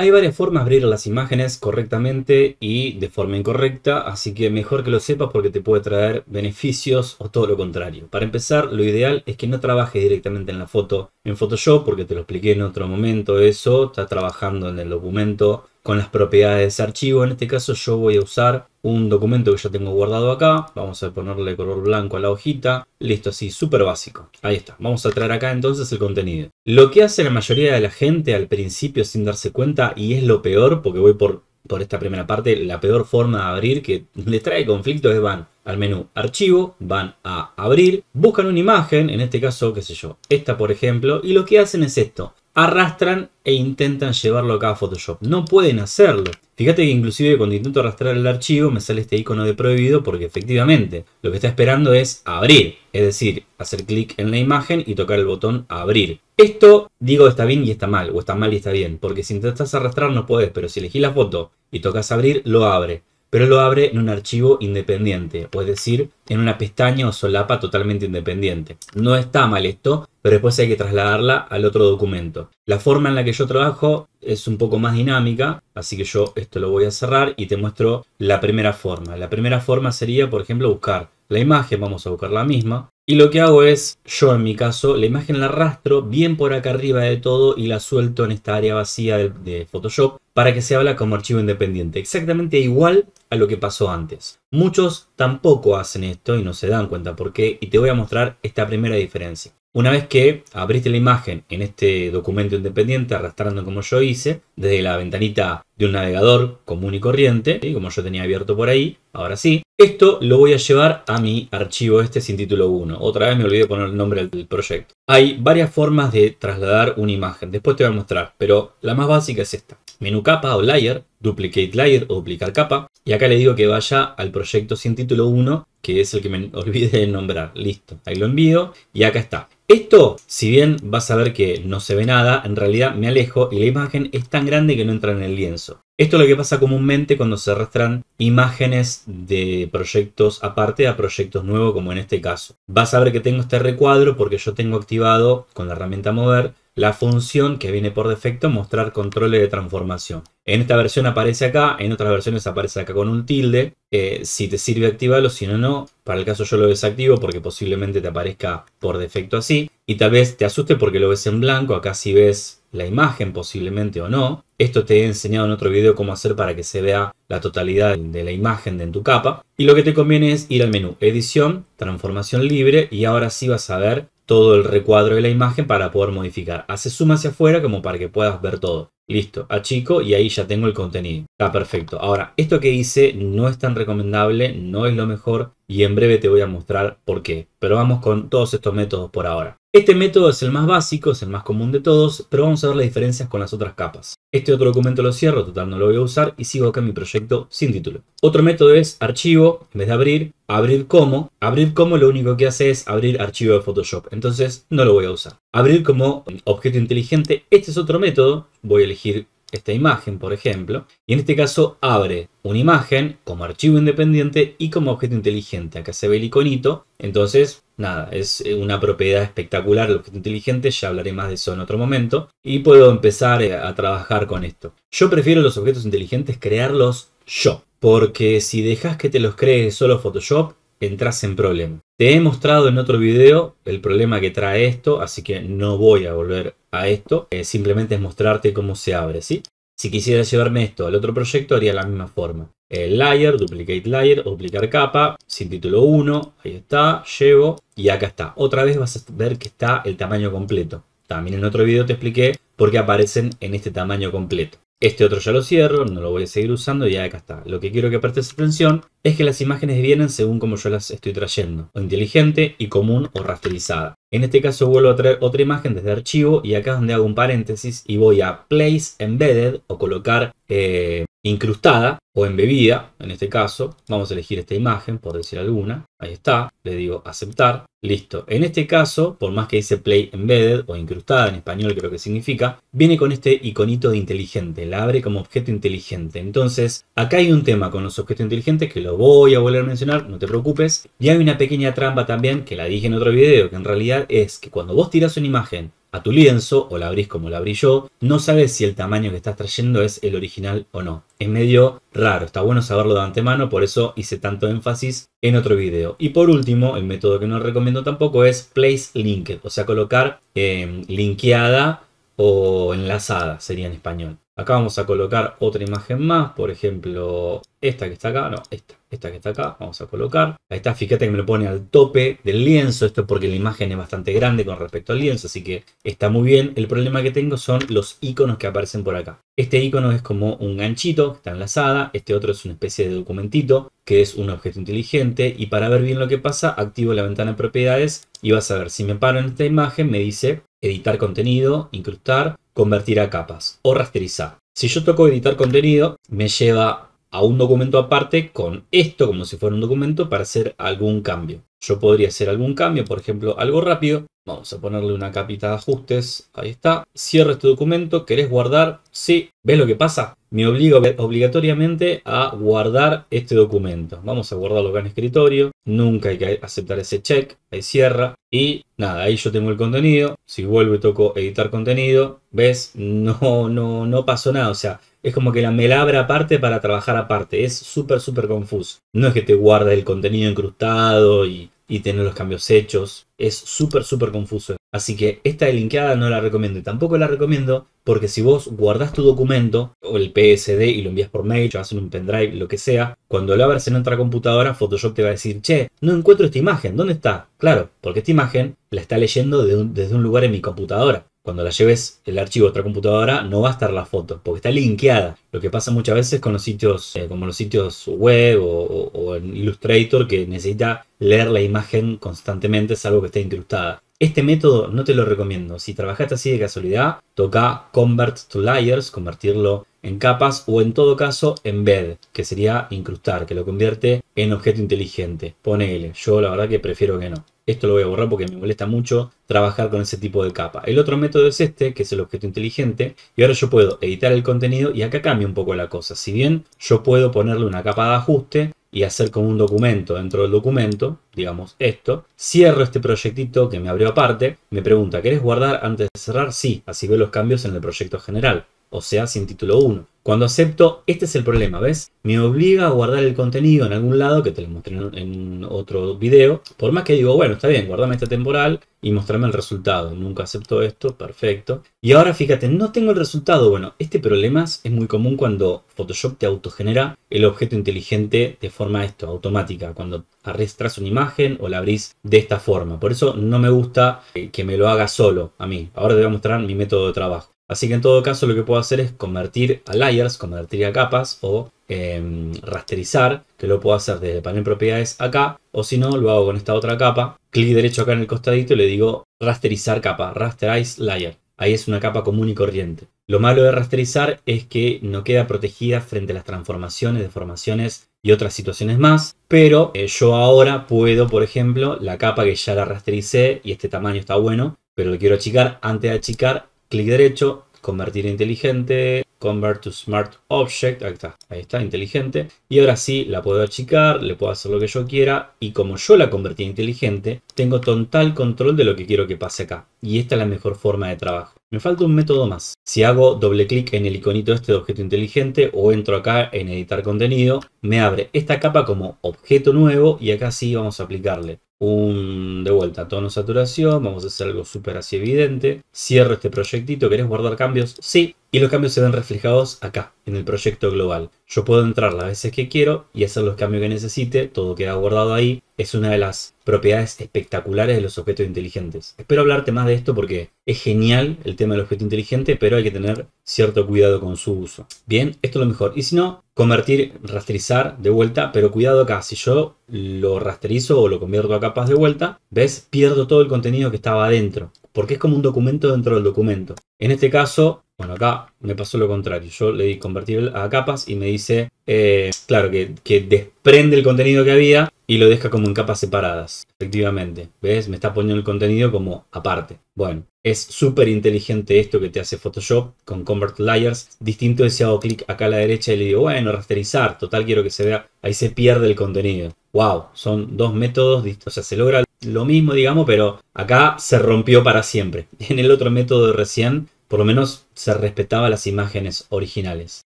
Hay varias formas de abrir las imágenes correctamente y de forma incorrecta, así que mejor que lo sepas porque te puede traer beneficios o todo lo contrario. Para empezar, lo ideal es que no trabajes directamente en la foto en Photoshop, porque te lo expliqué en otro momento eso, está trabajando en el documento con las propiedades de archivo. En este caso yo voy a usar un documento que ya tengo guardado acá. Vamos a ponerle color blanco a la hojita. Listo, así, súper básico. Ahí está. Vamos a traer acá entonces el contenido. Lo que hace la mayoría de la gente al principio sin darse cuenta, y es lo peor, porque voy por, por esta primera parte, la peor forma de abrir que les trae conflicto es van al menú archivo, van a abrir, buscan una imagen, en este caso, qué sé yo, esta por ejemplo, y lo que hacen es esto arrastran e intentan llevarlo acá a Photoshop. No pueden hacerlo. Fíjate que inclusive cuando intento arrastrar el archivo me sale este icono de prohibido porque efectivamente lo que está esperando es abrir. Es decir, hacer clic en la imagen y tocar el botón abrir. Esto, digo, está bien y está mal, o está mal y está bien, porque si intentas arrastrar no puedes, pero si elegís la foto y tocas abrir, lo abre pero lo abre en un archivo independiente, o es decir, en una pestaña o solapa totalmente independiente. No está mal esto, pero después hay que trasladarla al otro documento. La forma en la que yo trabajo es un poco más dinámica, así que yo esto lo voy a cerrar y te muestro la primera forma. La primera forma sería, por ejemplo, buscar la imagen, vamos a buscar la misma, y lo que hago es, yo en mi caso, la imagen la arrastro bien por acá arriba de todo y la suelto en esta área vacía de, Photoshop para que se habla como archivo independiente. Exactamente igual a lo que pasó antes. Muchos tampoco hacen esto y no se dan cuenta por qué y te voy a mostrar esta primera diferencia. Una vez que abriste la imagen en este documento independiente, arrastrando como yo hice, desde la ventanita de un navegador común y corriente, como yo tenía abierto por ahí, ahora sí, esto lo voy a llevar a mi archivo este sin título 1. Otra vez me olvidé poner el nombre del proyecto. Hay varias formas de trasladar una imagen, después te voy a mostrar, pero la más básica es esta. Menú capa o layer, duplicate layer o duplicar capa, y acá le digo que vaya al proyecto sin título 1, que es el que me olvidé de nombrar. Listo, ahí lo envío y acá está. Esto, si bien vas a ver que no se ve nada, en realidad me alejo y la imagen es tan grande que no entra en el lienzo. Esto es lo que pasa comúnmente cuando se arrastran imágenes de proyectos aparte a proyectos nuevos como en este caso. Vas a ver que tengo este recuadro porque yo tengo activado con la herramienta mover la función que viene por defecto mostrar controles de transformación. En esta versión aparece acá, en otras versiones aparece acá con un tilde. Eh, si te sirve activarlo, si no, no. Para el caso yo lo desactivo porque posiblemente te aparezca por defecto así. Y tal vez te asuste porque lo ves en blanco, acá si ves la imagen posiblemente o no. Esto te he enseñado en otro video cómo hacer para que se vea la totalidad de la imagen en tu capa. Y lo que te conviene es ir al menú Edición, Transformación Libre y ahora sí vas a ver todo el recuadro de la imagen para poder modificar. Hace zoom hacia afuera como para que puedas ver todo. Listo, achico y ahí ya tengo el contenido. Está perfecto. Ahora, esto que hice no es tan recomendable, no es lo mejor y en breve te voy a mostrar por qué. Pero vamos con todos estos métodos por ahora. Este método es el más básico, es el más común de todos, pero vamos a ver las diferencias con las otras capas. Este otro documento lo cierro, total no lo voy a usar y sigo acá mi proyecto sin título. Otro método es archivo, en vez de abrir, abrir como. Abrir como lo único que hace es abrir archivo de Photoshop, entonces no lo voy a usar abrir como objeto inteligente. Este es otro método. Voy a elegir esta imagen, por ejemplo. Y en este caso abre una imagen como archivo independiente y como objeto inteligente. Acá se ve el iconito. Entonces, nada, es una propiedad espectacular el objeto inteligente. Ya hablaré más de eso en otro momento. Y puedo empezar eh, a trabajar con esto. Yo prefiero los objetos inteligentes crearlos yo. Porque si dejas que te los cree solo Photoshop, entras en problema. Te he mostrado en otro video el problema que trae esto, así que no voy a volver a esto. Eh, simplemente es mostrarte cómo se abre, ¿sí? Si quisiera llevarme esto al otro proyecto, haría la misma forma. layer, duplicate layer, duplicar capa, sin título 1, ahí está, llevo y acá está. Otra vez vas a ver que está el tamaño completo. También en otro video te expliqué por qué aparecen en este tamaño completo. Este otro ya lo cierro, no lo voy a seguir usando y acá está. Lo que quiero que prestes atención es que las imágenes vienen según como yo las estoy trayendo. O inteligente y común o rasterizada. En este caso vuelvo a traer otra imagen desde archivo y acá es donde hago un paréntesis y voy a place embedded o colocar eh, incrustada o embebida, en este caso, vamos a elegir esta imagen, por decir alguna, ahí está, le digo aceptar, listo. En este caso, por más que dice play embedded o incrustada en español creo que significa, viene con este iconito de inteligente, la abre como objeto inteligente. Entonces, acá hay un tema con los objetos inteligentes que lo voy a volver a mencionar, no te preocupes. Y hay una pequeña trampa también, que la dije en otro video, que en realidad es que cuando vos tirás una imagen a tu lienzo o la abrís como la abrí yo, no sabes si el tamaño que estás trayendo es el original o no. Es medio raro, está bueno saberlo de antemano, por eso hice tanto énfasis en otro video. Y por último, el método que no recomiendo tampoco es place link, o sea, colocar eh, linkeada o enlazada, sería en español. Acá vamos a colocar otra imagen más, por ejemplo, esta que está acá, no, esta, esta que está acá, vamos a colocar. Ahí está, fíjate que me lo pone al tope del lienzo, esto porque la imagen es bastante grande con respecto al lienzo, así que está muy bien. El problema que tengo son los iconos que aparecen por acá. Este icono es como un ganchito que está enlazada, este otro es una especie de documentito que es un objeto inteligente y para ver bien lo que pasa activo la ventana de propiedades y vas a ver si me paro en esta imagen me dice editar contenido, incrustar convertir a capas o rasterizar. Si yo toco editar contenido, me lleva a un documento aparte con esto como si fuera un documento para hacer algún cambio. Yo podría hacer algún cambio, por ejemplo, algo rápido, Vamos a ponerle una capita de ajustes. Ahí está. Cierra este documento. ¿Querés guardar? Sí. ¿Ves lo que pasa? Me obliga obligatoriamente a guardar este documento. Vamos a guardarlo acá en escritorio. Nunca hay que aceptar ese check. Ahí cierra. Y nada, ahí yo tengo el contenido. Si vuelvo y toco editar contenido, ¿ves? No, no, no pasó nada. O sea, es como que la melabra aparte para trabajar aparte. Es súper, súper confuso. No es que te guardes el contenido incrustado y y tener los cambios hechos. Es súper, súper confuso. Así que esta delinqueada no la recomiendo y tampoco la recomiendo porque si vos guardás tu documento o el PSD y lo envías por mail, o haces un pendrive, lo que sea, cuando lo abras en otra computadora, Photoshop te va a decir, che, no encuentro esta imagen, ¿dónde está? Claro, porque esta imagen la está leyendo desde un lugar en mi computadora cuando la lleves el archivo a otra computadora no va a estar la foto, porque está linkeada. Lo que pasa muchas veces con los sitios, eh, como los sitios web o, en Illustrator, que necesita leer la imagen constantemente, salvo que esté incrustada. Este método no te lo recomiendo. Si trabajaste así de casualidad, toca convert to layers, convertirlo en capas o en todo caso en bed, que sería incrustar, que lo convierte en objeto inteligente. Ponele, yo la verdad que prefiero que no. Esto lo voy a borrar porque me molesta mucho trabajar con ese tipo de capa. El otro método es este, que es el objeto inteligente. Y ahora yo puedo editar el contenido y acá cambia un poco la cosa. Si bien yo puedo ponerle una capa de ajuste y hacer como un documento dentro del documento, digamos esto, cierro este proyectito que me abrió aparte, me pregunta, ¿querés guardar antes de cerrar? Sí, así veo los cambios en el proyecto general o sea, sin título 1. Cuando acepto, este es el problema, ¿ves? Me obliga a guardar el contenido en algún lado, que te lo mostré en otro video. Por más que digo, bueno, está bien, guardame este temporal y mostrarme el resultado. Nunca acepto esto, perfecto. Y ahora fíjate, no tengo el resultado. Bueno, este problema es muy común cuando Photoshop te autogenera el objeto inteligente de forma esto, automática. Cuando arrastras una imagen o la abrís de esta forma. Por eso no me gusta eh, que me lo haga solo a mí. Ahora te voy a mostrar mi método de trabajo. Así que en todo caso lo que puedo hacer es convertir a layers, convertir a capas o em, rasterizar, que lo puedo hacer desde el panel propiedades acá, o si no lo hago con esta otra capa, clic derecho acá en el costadito y le digo rasterizar capa, rasterize layer. Ahí es una capa común y corriente. Lo malo de rasterizar es que no queda protegida frente a las transformaciones, deformaciones y otras situaciones más. Pero eh, yo ahora puedo, por ejemplo, la capa que ya la rastericé y este tamaño está bueno, pero lo quiero achicar. Antes de achicar, clic derecho, convertir inteligente, convert to smart object, ahí está, ahí está, inteligente. Y ahora sí, la puedo achicar, le puedo hacer lo que yo quiera. Y como yo la convertí a inteligente, tengo total control de lo que quiero que pase acá. Y esta es la mejor forma de trabajo. Me falta un método más. Si hago doble clic en el iconito este de objeto inteligente o entro acá en editar contenido, me abre esta capa como objeto nuevo y acá sí vamos a aplicarle un de vuelta tono saturación, vamos a hacer algo súper así evidente, cierro este proyectito, ¿querés guardar cambios? Sí, y los cambios se ven reflejados acá, en el proyecto global. Yo puedo entrar las veces que quiero y hacer los cambios que necesite, todo queda guardado ahí. Es una de las propiedades espectaculares de los objetos inteligentes. Espero hablarte más de esto porque es genial el tema del objeto inteligente, pero hay que tener cierto cuidado con su uso. Bien, esto es lo mejor. Y si no, convertir, rasterizar de vuelta, pero cuidado acá, si yo lo rasterizo o lo convierto a capas de vuelta, ¿ves? Pierdo todo el contenido que estaba adentro porque es como un documento dentro del documento. En este caso, bueno, acá me pasó lo contrario. Yo le di convertir a capas y me dice, eh, claro, que, que, desprende el contenido que había y lo deja como en capas separadas. Efectivamente, ¿ves? Me está poniendo el contenido como aparte. Bueno, es súper inteligente esto que te hace Photoshop con Convert Layers. Distinto de si hago clic acá a la derecha y le digo, bueno, rasterizar, total quiero que se vea. Ahí se pierde el contenido. ¡Wow! Son dos métodos, o sea, se logra lo mismo, digamos, pero acá se rompió para siempre. En el otro método recién, por lo menos se respetaba las imágenes originales.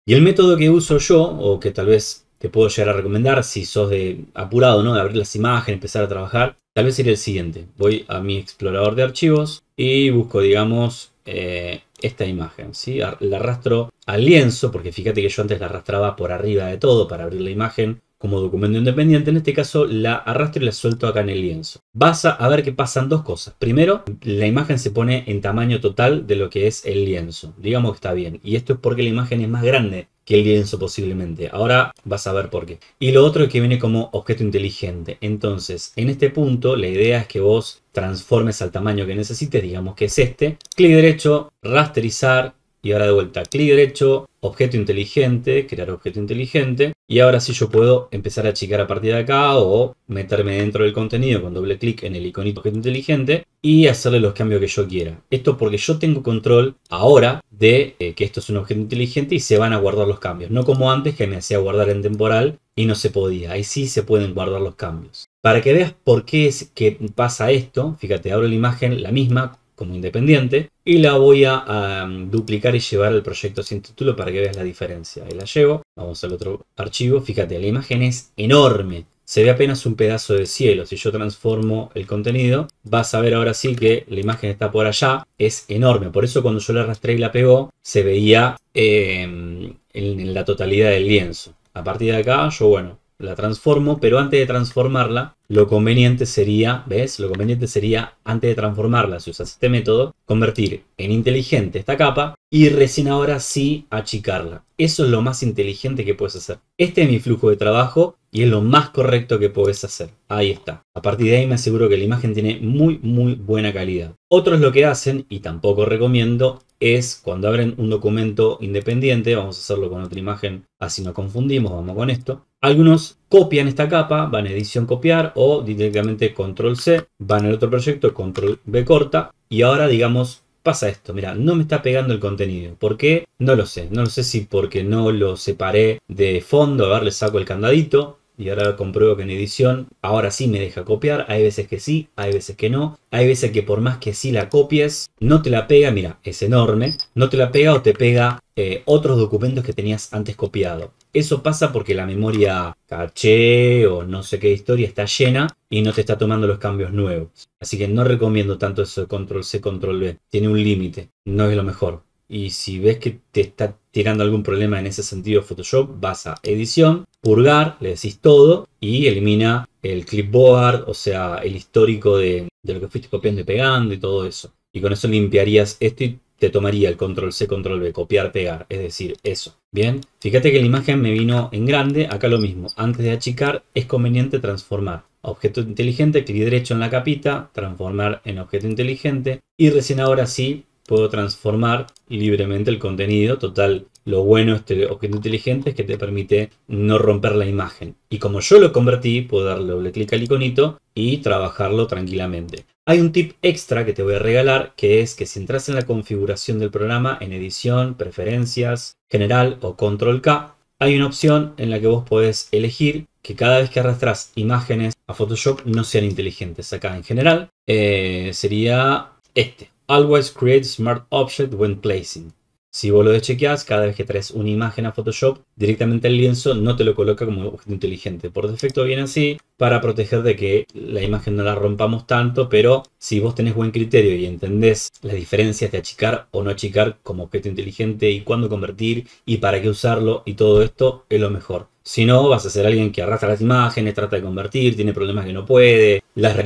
Y el método que uso yo, o que tal vez te puedo llegar a recomendar si sos de apurado, ¿no? De abrir las imágenes, empezar a trabajar, tal vez sería el siguiente. Voy a mi explorador de archivos y busco, digamos, eh, esta imagen, ¿sí? La arrastro al lienzo, porque fíjate que yo antes la arrastraba por arriba de todo para abrir la imagen como documento independiente, en este caso la arrastro y la suelto acá en el lienzo. Vas a ver que pasan dos cosas. Primero, la imagen se pone en tamaño total de lo que es el lienzo. Digamos que está bien. Y esto es porque la imagen es más grande que el lienzo posiblemente. Ahora vas a ver por qué. Y lo otro es que viene como objeto inteligente. Entonces, en este punto, la idea es que vos transformes al tamaño que necesites, digamos que es este. Clic derecho, rasterizar, y ahora de vuelta, clic derecho, objeto inteligente, crear objeto inteligente. Y ahora sí yo puedo empezar a achicar a partir de acá o meterme dentro del contenido con doble clic en el iconito objeto inteligente y hacerle los cambios que yo quiera. Esto porque yo tengo control ahora de eh, que esto es un objeto inteligente y se van a guardar los cambios. No como antes que me hacía guardar en temporal y no se podía. Ahí sí se pueden guardar los cambios. Para que veas por qué es que pasa esto, fíjate, abro la imagen, la misma, como independiente y la voy a, mm, duplicar y llevar al proyecto sin título para que veas la diferencia. Ahí la llevo, vamos al otro archivo, fíjate, la imagen es enorme. Se ve apenas un pedazo de cielo. Si yo transformo el contenido, vas a ver ahora sí que la imagen está por allá. Es enorme. Por eso cuando yo la arrastré y la pegó, se veía eh, en la totalidad del lienzo. A partir de acá, yo, bueno, la transformo, pero antes de transformarla, lo conveniente sería, ¿ves? Lo conveniente sería, antes de transformarla, si usas este método, convertir en inteligente esta capa y recién ahora sí achicarla. Eso es lo más inteligente que puedes hacer. Este es mi flujo de trabajo y es lo más correcto que puedes hacer. Ahí está. A partir de ahí me aseguro que la imagen tiene muy, muy buena calidad. Otros lo que hacen, y tampoco recomiendo, es cuando abren un documento independiente, vamos a hacerlo con otra imagen, así no confundimos, vamos con esto. Algunos copian esta capa, van a edición copiar o directamente control C, van al otro proyecto, control B corta y ahora digamos pasa esto, mira, no me está pegando el contenido. ¿Por qué? No lo sé, no lo sé si porque no lo separé de fondo, a ver, le saco el candadito. Y ahora compruebo que en edición ahora sí me deja copiar. Hay veces que sí, hay veces que no. Hay veces que por más que sí la copies, no te la pega. Mira, es enorme. No te la pega o te pega eh, otros documentos que tenías antes copiado. Eso pasa porque la memoria caché o no sé qué historia está llena y no te está tomando los cambios nuevos. Así que no recomiendo tanto eso de control C, control B. Tiene un límite, no es lo mejor. Y si ves que te está tirando algún problema en ese sentido Photoshop, vas a edición, purgar, le decís todo y elimina el clipboard, o sea, el histórico de, lo que fuiste copiando y pegando y todo eso. Y con eso limpiarías esto y te tomaría el control C, control B, copiar, pegar, es decir, eso. Bien, fíjate que la imagen me vino en grande, acá lo mismo, antes de achicar es conveniente transformar. Objeto inteligente, clic derecho en la capita, transformar en objeto inteligente y recién ahora sí puedo transformar libremente el contenido. Total, lo bueno de este objeto inteligente es que te permite no romper la imagen. Y como yo lo convertí, puedo darle doble clic al iconito y trabajarlo tranquilamente. Hay un tip extra que te voy a regalar, que es que si entras en la configuración del programa, en edición, preferencias, general o control K, hay una opción en la que vos podés elegir que cada vez que arrastras imágenes a Photoshop no sean inteligentes. Acá en general eh, sería este. Always create smart object when placing. Si vos lo deschequeás, cada vez que traes una imagen a Photoshop, directamente al lienzo no te lo coloca como objeto inteligente. Por defecto viene así, para proteger de que la imagen no la rompamos tanto, pero si vos tenés buen criterio y entendés las diferencias de achicar o no achicar como objeto inteligente y cuándo convertir y para qué usarlo y todo esto, es lo mejor. Si no, vas a ser alguien que arrastra las imágenes, trata de convertir, tiene problemas que no puede, las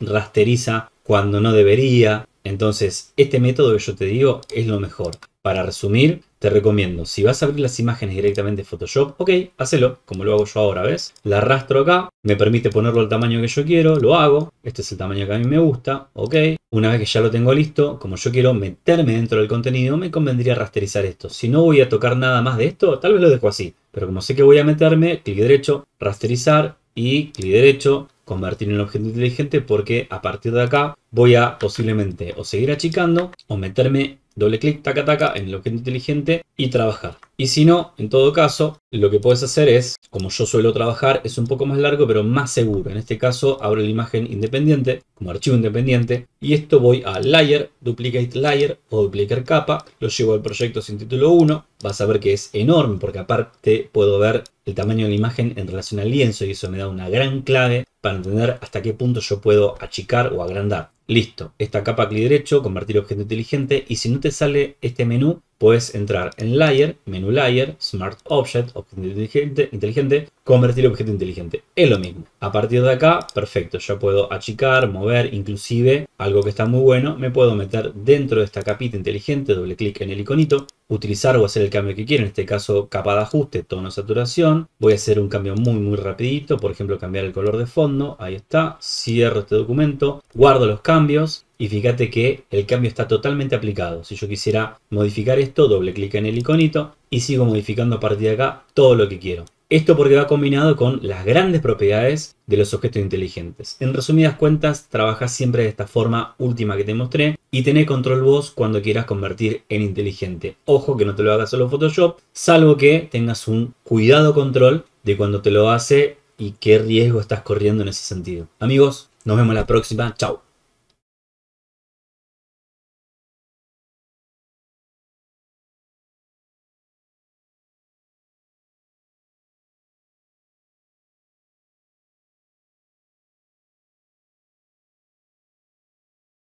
rasteriza cuando no debería. Entonces, este método que yo te digo es lo mejor. Para resumir, te recomiendo, si vas a abrir las imágenes directamente de Photoshop, ok, hacelo, como lo hago yo ahora, ¿ves? La arrastro acá, me permite ponerlo al tamaño que yo quiero, lo hago, este es el tamaño que a mí me gusta, ok. Una vez que ya lo tengo listo, como yo quiero meterme dentro del contenido, me convendría rasterizar esto. Si no voy a tocar nada más de esto, tal vez lo dejo así, pero como sé que voy a meterme, clic derecho, rasterizar y clic derecho, convertir en objeto inteligente porque a partir de acá voy a posiblemente o seguir achicando o meterme doble clic, taca, taca en el objeto inteligente y trabajar. Y si no, en todo caso, lo que puedes hacer es, como yo suelo trabajar, es un poco más largo pero más seguro. En este caso abro la imagen independiente, como archivo independiente, y esto voy a Layer, Duplicate Layer o Duplicar Capa, lo llevo al proyecto sin título 1, vas a ver que es enorme porque aparte puedo ver el tamaño de la imagen en relación al lienzo y eso me da una gran clave para entender hasta qué punto yo puedo achicar o agrandar. Listo, esta capa clic derecho, convertir objeto inteligente y si no te sale este menú, puedes entrar en Layer, menú Layer, Smart Object, objeto inteligente, convertir objeto inteligente. Es lo mismo. A partir de acá, perfecto, ya puedo achicar, mover, inclusive algo que está muy bueno, me puedo meter dentro de esta capita inteligente, doble clic en el iconito, utilizar o hacer el cambio que quiero, en este caso capa de ajuste, tono, saturación. Voy a hacer un cambio muy muy rapidito, por ejemplo cambiar el color de fondo, ahí está, cierro este documento, guardo los cambios y fíjate que el cambio está totalmente aplicado. Si yo quisiera modificar esto, doble clic en el iconito y sigo modificando a partir de acá todo lo que quiero. Esto porque va combinado con las grandes propiedades de los objetos inteligentes. En resumidas cuentas, trabaja siempre de esta forma última que te mostré, y tener control vos cuando quieras convertir en inteligente. Ojo que no te lo hagas solo Photoshop, salvo que tengas un cuidado control de cuando te lo hace y qué riesgo estás corriendo en ese sentido. Amigos, nos vemos la próxima. Chao.